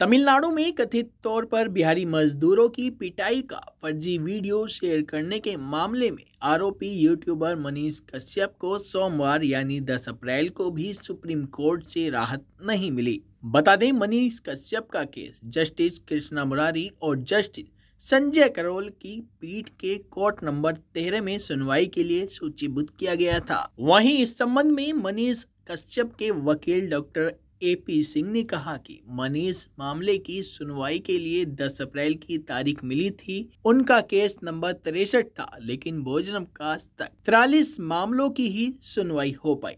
तमिलनाडु में कथित तौर पर बिहारी मजदूरों की पिटाई का फर्जी वीडियो शेयर करने के मामले में आरोपी यूट्यूबर मनीष कश्यप को सोमवार यानी 10 अप्रैल को भी सुप्रीम कोर्ट से राहत नहीं मिली बता दें मनीष कश्यप का केस जस्टिस कृष्णा मुरारी और जस्टिस संजय करोल की पीठ के कोर्ट नंबर तेरह में सुनवाई के लिए सूचीबद्ध किया गया था वहीं इस संबंध में मनीष कश्यप के वकील डॉक्टर ए पी सिंह ने कहा कि मनीष मामले की सुनवाई के लिए 10 अप्रैल की तारीख मिली थी उनका केस नंबर तिरसठ था लेकिन भोजन का तक तिरालीस मामलों की ही सुनवाई हो पाई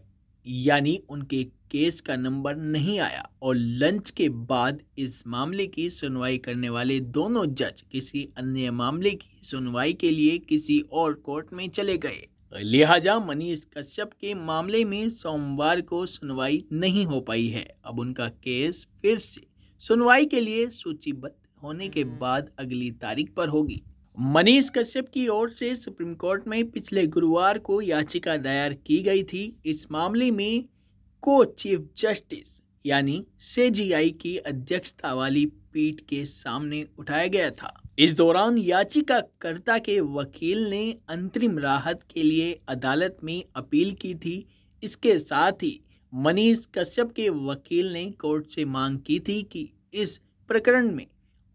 यानी उनके केस का नंबर नहीं आया और लंच के बाद इस मामले की सुनवाई करने वाले दोनों जज किसी अन्य मामले की सुनवाई के लिए किसी और कोर्ट में चले गए तो लिहाजा मनीष कश्यप के मामले में सोमवार को सुनवाई नहीं हो पाई है अब उनका केस फिर से सुनवाई के लिए सूचीबद्ध होने के बाद अगली तारीख पर होगी मनीष कश्यप की ओर से सुप्रीम कोर्ट में पिछले गुरुवार को याचिका दायर की गई थी इस मामले में को चीफ जस्टिस यानी सीजीआई की अध्यक्षता वाली पीठ के सामने उठाया गया था इस दौरान याचिकाकर्ता के वकील ने अंतरिम राहत के लिए अदालत में अपील की थी इसके साथ ही मनीष कश्यप के वकील ने कोर्ट से मांग की थी कि इस प्रकरण में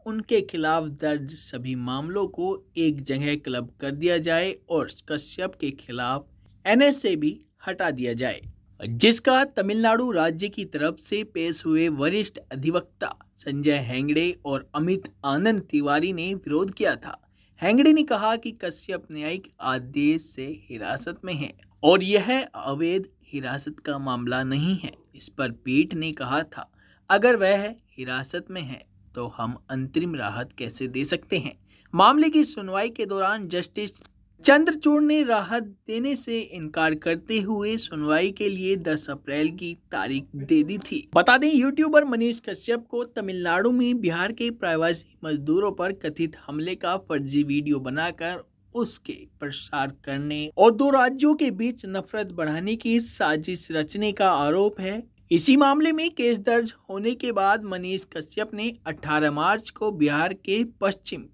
उनके खिलाफ दर्ज सभी मामलों को एक जगह क्लब कर दिया जाए और कश्यप के खिलाफ एनएसए भी हटा दिया जाए जिसका तमिलनाडु राज्य की तरफ से पेश हुए वरिष्ठ अधिवक्ता संजय हेंगड़े और अमित आनंद तिवारी ने विरोध किया था हेंगड़े ने कहा कि कश्यप न्यायिक आदेश से हिरासत में है और यह अवैध हिरासत का मामला नहीं है इस पर पीठ ने कहा था अगर वह हिरासत में है तो हम अंतरिम राहत कैसे दे सकते हैं मामले की सुनवाई के दौरान जस्टिस चंद्रचूड़ ने राहत देने से इनकार करते हुए सुनवाई के लिए 10 अप्रैल की तारीख दे दी थी बता दें यूट्यूबर मनीष कश्यप को तमिलनाडु में बिहार के प्रवासी मजदूरों पर कथित हमले का फर्जी वीडियो बनाकर उसके प्रसार करने और दो राज्यों के बीच नफरत बढ़ाने की साजिश रचने का आरोप है इसी मामले में केस दर्ज होने के बाद मनीष कश्यप ने 18 मार्च को बिहार के पश्चिम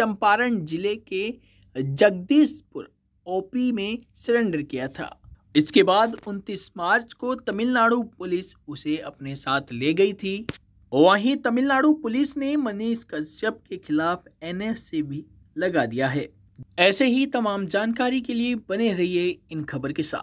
चंपारण जिले के जगदीशपुर ओपी में सरेंडर किया था इसके बाद 29 मार्च को तमिलनाडु पुलिस उसे अपने साथ ले गई थी वहीं तमिलनाडु पुलिस ने मनीष कश्यप के खिलाफ एनएसए भी लगा दिया है ऐसे ही तमाम जानकारी के लिए बने रहिए इन खबर के साथ